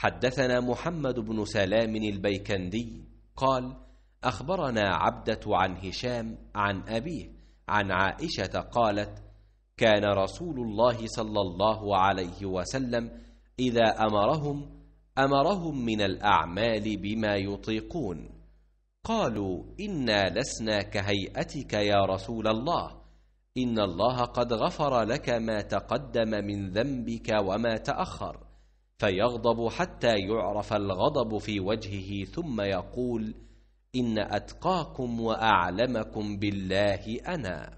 حدثنا محمد بن سلام البيكندي قال اخبرنا عبده عن هشام عن ابيه عن عائشه قالت كان رسول الله صلى الله عليه وسلم اذا امرهم امرهم من الاعمال بما يطيقون قالوا انا لسنا كهيئتك يا رسول الله ان الله قد غفر لك ما تقدم من ذنبك وما تاخر فيغضب حتى يعرف الغضب في وجهه ثم يقول ان اتقاكم واعلمكم بالله انا